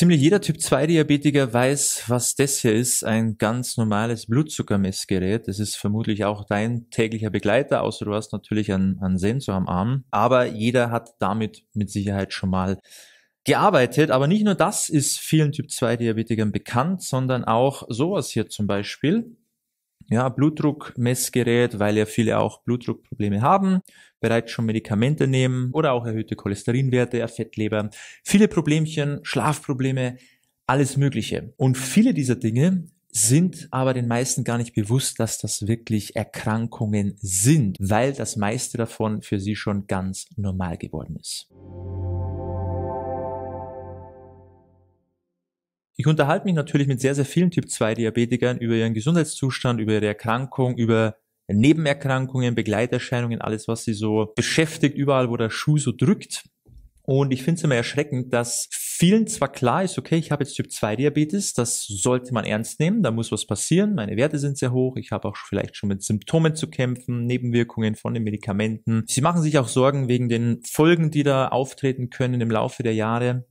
Ziemlich jeder Typ 2 Diabetiker weiß, was das hier ist, ein ganz normales Blutzuckermessgerät. Das ist vermutlich auch dein täglicher Begleiter, außer du hast natürlich einen, einen Sensor am Arm. Aber jeder hat damit mit Sicherheit schon mal gearbeitet. Aber nicht nur das ist vielen Typ 2 Diabetikern bekannt, sondern auch sowas hier zum Beispiel ja, Blutdruckmessgerät, weil ja viele auch Blutdruckprobleme haben, bereits schon Medikamente nehmen oder auch erhöhte Cholesterinwerte, Fettleber, viele Problemchen, Schlafprobleme, alles Mögliche. Und viele dieser Dinge sind aber den meisten gar nicht bewusst, dass das wirklich Erkrankungen sind, weil das meiste davon für sie schon ganz normal geworden ist. Ich unterhalte mich natürlich mit sehr, sehr vielen Typ-2-Diabetikern über ihren Gesundheitszustand, über ihre Erkrankung, über Nebenerkrankungen, Begleiterscheinungen, alles, was sie so beschäftigt, überall, wo der Schuh so drückt. Und ich finde es immer erschreckend, dass vielen zwar klar ist, okay, ich habe jetzt Typ-2-Diabetes, das sollte man ernst nehmen, da muss was passieren, meine Werte sind sehr hoch, ich habe auch vielleicht schon mit Symptomen zu kämpfen, Nebenwirkungen von den Medikamenten. Sie machen sich auch Sorgen wegen den Folgen, die da auftreten können im Laufe der Jahre.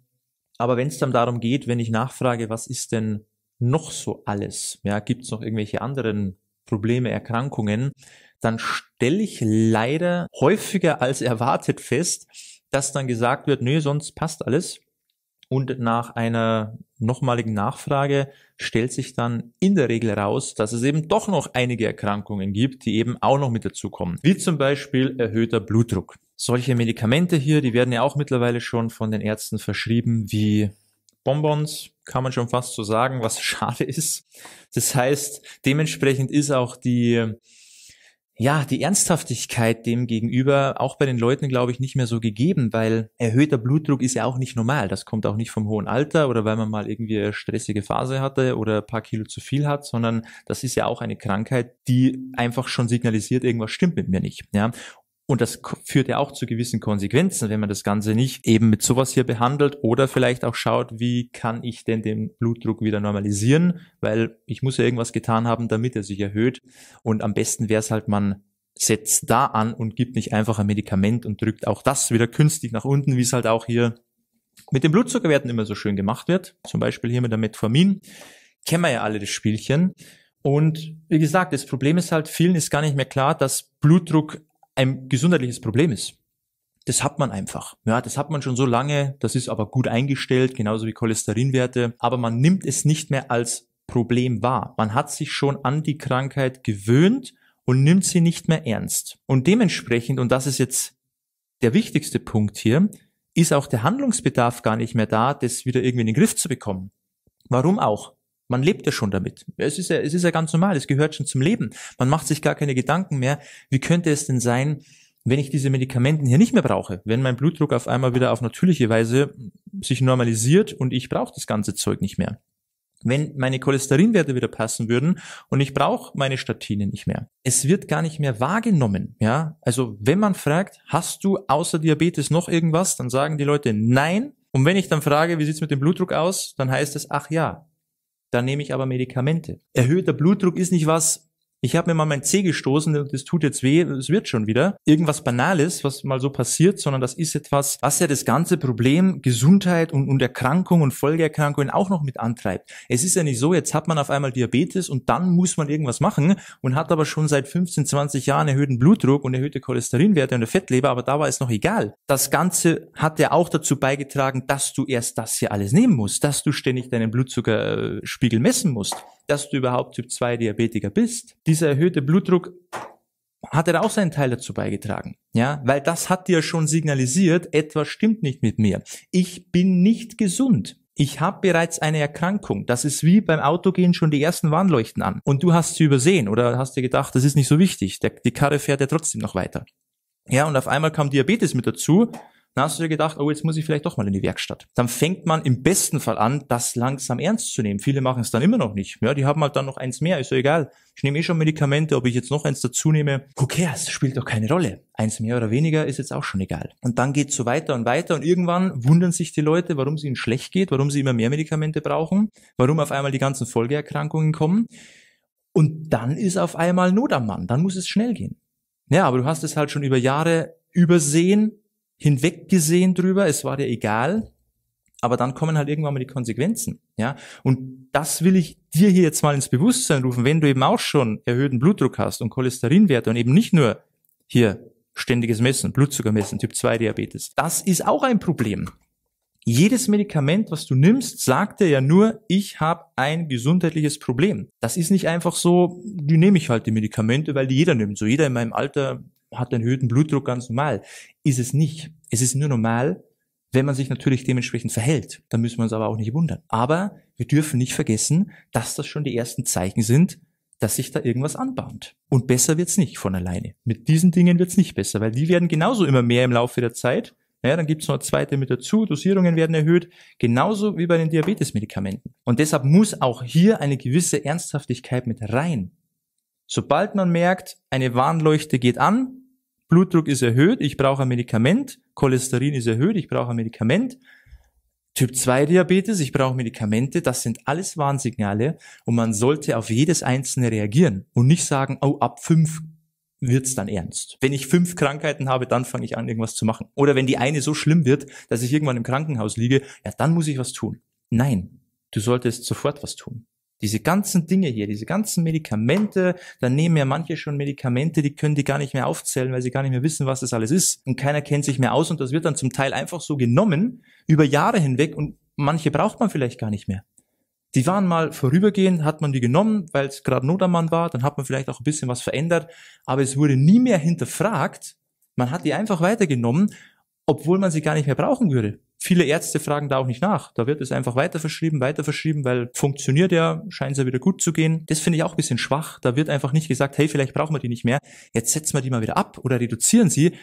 Aber wenn es dann darum geht, wenn ich nachfrage, was ist denn noch so alles? Ja, gibt es noch irgendwelche anderen Probleme, Erkrankungen? Dann stelle ich leider häufiger als erwartet fest, dass dann gesagt wird, nö, sonst passt alles. Und nach einer nochmaligen Nachfrage stellt sich dann in der Regel raus, dass es eben doch noch einige Erkrankungen gibt, die eben auch noch mit dazukommen. Wie zum Beispiel erhöhter Blutdruck. Solche Medikamente hier, die werden ja auch mittlerweile schon von den Ärzten verschrieben wie Bonbons, kann man schon fast so sagen, was schade ist. Das heißt, dementsprechend ist auch die ja, die Ernsthaftigkeit dem gegenüber auch bei den Leuten, glaube ich, nicht mehr so gegeben, weil erhöhter Blutdruck ist ja auch nicht normal. Das kommt auch nicht vom hohen Alter oder weil man mal irgendwie eine stressige Phase hatte oder ein paar Kilo zu viel hat, sondern das ist ja auch eine Krankheit, die einfach schon signalisiert, irgendwas stimmt mit mir nicht. Ja, und das führt ja auch zu gewissen Konsequenzen, wenn man das Ganze nicht eben mit sowas hier behandelt oder vielleicht auch schaut, wie kann ich denn den Blutdruck wieder normalisieren, weil ich muss ja irgendwas getan haben, damit er sich erhöht. Und am besten wäre es halt, man setzt da an und gibt nicht einfach ein Medikament und drückt auch das wieder künstlich nach unten, wie es halt auch hier mit den Blutzuckerwerten immer so schön gemacht wird. Zum Beispiel hier mit der Metformin. Kennen wir ja alle das Spielchen. Und wie gesagt, das Problem ist halt, vielen ist gar nicht mehr klar, dass Blutdruck ein gesundheitliches Problem ist. Das hat man einfach. Ja, das hat man schon so lange, das ist aber gut eingestellt, genauso wie Cholesterinwerte, aber man nimmt es nicht mehr als Problem wahr. Man hat sich schon an die Krankheit gewöhnt und nimmt sie nicht mehr ernst. Und dementsprechend, und das ist jetzt der wichtigste Punkt hier, ist auch der Handlungsbedarf gar nicht mehr da, das wieder irgendwie in den Griff zu bekommen. Warum auch? Man lebt ja schon damit. Es ist ja, es ist ja ganz normal. Es gehört schon zum Leben. Man macht sich gar keine Gedanken mehr. Wie könnte es denn sein, wenn ich diese Medikamenten hier nicht mehr brauche, wenn mein Blutdruck auf einmal wieder auf natürliche Weise sich normalisiert und ich brauche das ganze Zeug nicht mehr. Wenn meine Cholesterinwerte wieder passen würden und ich brauche meine Statine nicht mehr. Es wird gar nicht mehr wahrgenommen, ja? Also, wenn man fragt, hast du außer Diabetes noch irgendwas, dann sagen die Leute nein. Und wenn ich dann frage, wie sieht's mit dem Blutdruck aus, dann heißt es ach ja dann nehme ich aber Medikamente. Erhöhter Blutdruck ist nicht was, ich habe mir mal mein Zeh gestoßen, und das tut jetzt weh, es wird schon wieder. Irgendwas Banales, was mal so passiert, sondern das ist etwas, was ja das ganze Problem Gesundheit und, und Erkrankung und Folgeerkrankungen auch noch mit antreibt. Es ist ja nicht so, jetzt hat man auf einmal Diabetes und dann muss man irgendwas machen und hat aber schon seit 15, 20 Jahren erhöhten Blutdruck und erhöhte Cholesterinwerte und eine Fettleber, aber da war es noch egal. Das Ganze hat ja auch dazu beigetragen, dass du erst das hier alles nehmen musst, dass du ständig deinen Blutzuckerspiegel messen musst dass du überhaupt Typ-2-Diabetiker bist. Dieser erhöhte Blutdruck hat er auch seinen Teil dazu beigetragen. Ja, weil das hat dir schon signalisiert, etwas stimmt nicht mit mir. Ich bin nicht gesund. Ich habe bereits eine Erkrankung. Das ist wie beim Autogehen schon die ersten Warnleuchten an. Und du hast sie übersehen oder hast dir gedacht, das ist nicht so wichtig. Der, die Karre fährt ja trotzdem noch weiter. Ja, und auf einmal kam Diabetes mit dazu dann hast du dir gedacht, oh, jetzt muss ich vielleicht doch mal in die Werkstatt. Dann fängt man im besten Fall an, das langsam ernst zu nehmen. Viele machen es dann immer noch nicht. Ja, die haben halt dann noch eins mehr, ist ja egal. Ich nehme eh schon Medikamente, ob ich jetzt noch eins dazu nehme. Who cares? Spielt doch keine Rolle. Eins mehr oder weniger ist jetzt auch schon egal. Und dann geht's so weiter und weiter und irgendwann wundern sich die Leute, warum es ihnen schlecht geht, warum sie immer mehr Medikamente brauchen, warum auf einmal die ganzen Folgeerkrankungen kommen. Und dann ist auf einmal Not am Mann. Dann muss es schnell gehen. Ja, aber du hast es halt schon über Jahre übersehen hinweggesehen drüber, es war dir egal, aber dann kommen halt irgendwann mal die Konsequenzen, ja. Und das will ich dir hier jetzt mal ins Bewusstsein rufen, wenn du eben auch schon erhöhten Blutdruck hast und Cholesterinwerte und eben nicht nur hier ständiges Messen, Blutzucker messen, Typ 2 Diabetes. Das ist auch ein Problem. Jedes Medikament, was du nimmst, sagt dir ja nur, ich habe ein gesundheitliches Problem. Das ist nicht einfach so, die nehme ich halt die Medikamente, weil die jeder nimmt. So jeder in meinem Alter hat einen erhöhten Blutdruck ganz normal. Ist es nicht. Es ist nur normal, wenn man sich natürlich dementsprechend verhält. Da müssen wir uns aber auch nicht wundern. Aber wir dürfen nicht vergessen, dass das schon die ersten Zeichen sind, dass sich da irgendwas anbahnt. Und besser wird's nicht von alleine. Mit diesen Dingen wird's nicht besser, weil die werden genauso immer mehr im Laufe der Zeit. Naja, dann gibt's noch eine zweite mit dazu, Dosierungen werden erhöht, genauso wie bei den Diabetesmedikamenten. Und deshalb muss auch hier eine gewisse Ernsthaftigkeit mit rein. Sobald man merkt, eine Warnleuchte geht an, Blutdruck ist erhöht, ich brauche ein Medikament, Cholesterin ist erhöht, ich brauche ein Medikament, Typ 2 Diabetes, ich brauche Medikamente, das sind alles Warnsignale und man sollte auf jedes einzelne reagieren und nicht sagen, oh, ab 5 wird's dann ernst. Wenn ich fünf Krankheiten habe, dann fange ich an, irgendwas zu machen. Oder wenn die eine so schlimm wird, dass ich irgendwann im Krankenhaus liege, ja, dann muss ich was tun. Nein, du solltest sofort was tun. Diese ganzen Dinge hier, diese ganzen Medikamente, dann nehmen ja manche schon Medikamente, die können die gar nicht mehr aufzählen, weil sie gar nicht mehr wissen, was das alles ist. Und keiner kennt sich mehr aus und das wird dann zum Teil einfach so genommen über Jahre hinweg und manche braucht man vielleicht gar nicht mehr. Die waren mal vorübergehend, hat man die genommen, weil es gerade Not am Mann war, dann hat man vielleicht auch ein bisschen was verändert, aber es wurde nie mehr hinterfragt. Man hat die einfach weitergenommen, obwohl man sie gar nicht mehr brauchen würde viele Ärzte fragen da auch nicht nach. Da wird es einfach weiter verschrieben, weiter verschrieben, weil funktioniert ja, scheint es ja wieder gut zu gehen. Das finde ich auch ein bisschen schwach. Da wird einfach nicht gesagt, hey, vielleicht brauchen wir die nicht mehr. Jetzt setzen wir die mal wieder ab oder reduzieren sie.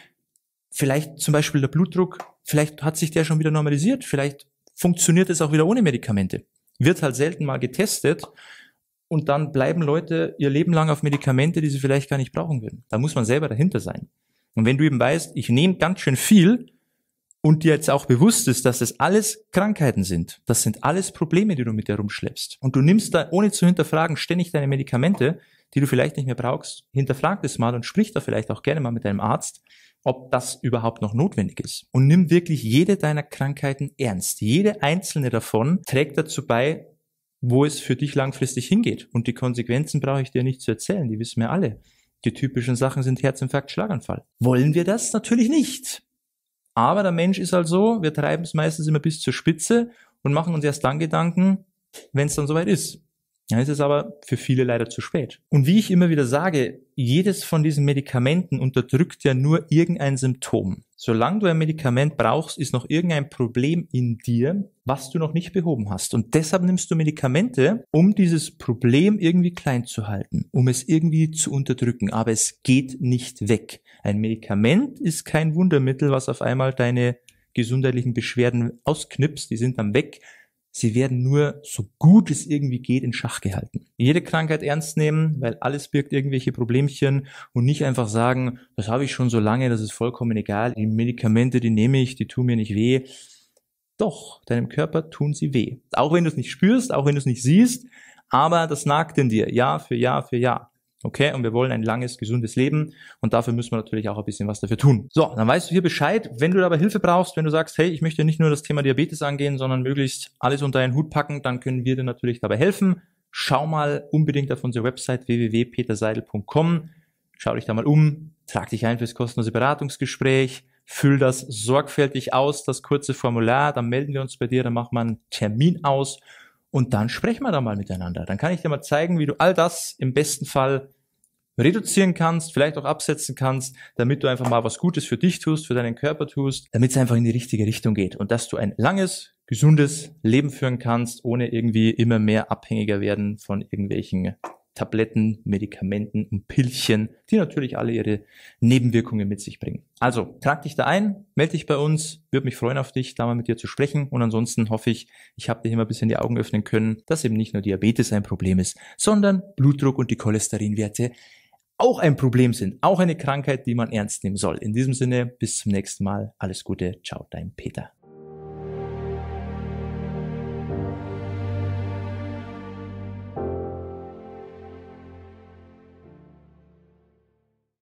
Vielleicht zum Beispiel der Blutdruck, vielleicht hat sich der schon wieder normalisiert. Vielleicht funktioniert es auch wieder ohne Medikamente. Wird halt selten mal getestet. Und dann bleiben Leute ihr Leben lang auf Medikamente, die sie vielleicht gar nicht brauchen würden. Da muss man selber dahinter sein. Und wenn du eben weißt, ich nehme ganz schön viel, und dir jetzt auch bewusst ist, dass das alles Krankheiten sind, das sind alles Probleme, die du mit dir rumschleppst und du nimmst da ohne zu hinterfragen ständig deine Medikamente, die du vielleicht nicht mehr brauchst, hinterfrag das mal und sprich da vielleicht auch gerne mal mit deinem Arzt, ob das überhaupt noch notwendig ist. Und nimm wirklich jede deiner Krankheiten ernst. Jede einzelne davon trägt dazu bei, wo es für dich langfristig hingeht. Und die Konsequenzen brauche ich dir nicht zu erzählen, die wissen wir alle. Die typischen Sachen sind Herzinfarkt, Schlaganfall. Wollen wir das? Natürlich nicht. Aber der Mensch ist halt so, wir treiben es meistens immer bis zur Spitze und machen uns erst dann Gedanken, wenn es dann soweit ist. Dann ist es aber für viele leider zu spät. Und wie ich immer wieder sage, jedes von diesen Medikamenten unterdrückt ja nur irgendein Symptom. Solange du ein Medikament brauchst, ist noch irgendein Problem in dir, was du noch nicht behoben hast. Und deshalb nimmst du Medikamente, um dieses Problem irgendwie klein zu halten, um es irgendwie zu unterdrücken. Aber es geht nicht weg. Ein Medikament ist kein Wundermittel, was auf einmal deine gesundheitlichen Beschwerden ausknipst. Die sind dann weg. Sie werden nur so gut es irgendwie geht in Schach gehalten. Jede Krankheit ernst nehmen, weil alles birgt irgendwelche Problemchen und nicht einfach sagen, das habe ich schon so lange, das ist vollkommen egal. Die Medikamente, die nehme ich, die tun mir nicht weh. Doch, deinem Körper tun sie weh. Auch wenn du es nicht spürst, auch wenn du es nicht siehst, aber das nagt in dir, Jahr für Jahr für Jahr. Okay, und wir wollen ein langes, gesundes Leben und dafür müssen wir natürlich auch ein bisschen was dafür tun. So, dann weißt du hier Bescheid, wenn du dabei Hilfe brauchst, wenn du sagst, hey, ich möchte nicht nur das Thema Diabetes angehen, sondern möglichst alles unter einen Hut packen, dann können wir dir natürlich dabei helfen. Schau mal unbedingt auf unsere Website www.peterseidel.com, schau dich da mal um, trag dich ein fürs kostenlose Beratungsgespräch Füll das sorgfältig aus, das kurze Formular, dann melden wir uns bei dir, dann machen wir einen Termin aus und dann sprechen wir da mal miteinander. Dann kann ich dir mal zeigen, wie du all das im besten Fall reduzieren kannst, vielleicht auch absetzen kannst, damit du einfach mal was Gutes für dich tust, für deinen Körper tust, damit es einfach in die richtige Richtung geht und dass du ein langes, gesundes Leben führen kannst, ohne irgendwie immer mehr abhängiger werden von irgendwelchen Tabletten, Medikamenten und Pillchen, die natürlich alle ihre Nebenwirkungen mit sich bringen. Also, trag dich da ein, melde dich bei uns, würde mich freuen auf dich, da mal mit dir zu sprechen und ansonsten hoffe ich, ich habe dir immer ein bisschen die Augen öffnen können, dass eben nicht nur Diabetes ein Problem ist, sondern Blutdruck und die Cholesterinwerte auch ein Problem sind, auch eine Krankheit, die man ernst nehmen soll. In diesem Sinne, bis zum nächsten Mal, alles Gute, ciao, dein Peter.